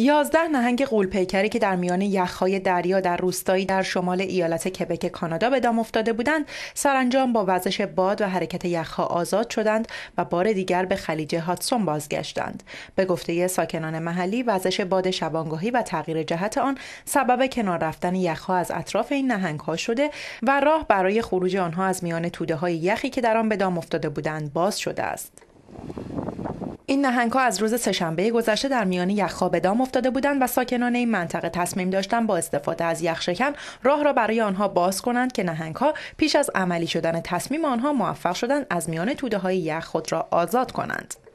یازده نهنگ قولپیکری که در میان یخهای دریا در روستایی در شمال ایالت کبک کانادا به دام افتاده بودند سرانجام با وزش باد و حرکت یخها آزاد شدند و بار دیگر به خلیج هاتسون بازگشتند به گفته ساکنان محلی وزش باد شبانگاهی و تغییر جهت آن سبب کنار رفتن یخها از اطراف این نهنگها شده و راه برای خروج آنها از میان توده های یخی که در آن به دام افتاده بودند باز شده است این ها از روز سهشنبه گذشته در میان یخ به دام افتاده بودند و ساکنان این منطقه تصمیم داشتند با استفاده از یخشکن راه را برای آنها باز کنند که ها پیش از عملی شدن تصمیم آنها موفق شدند از میان توده های یخ خود را آزاد کنند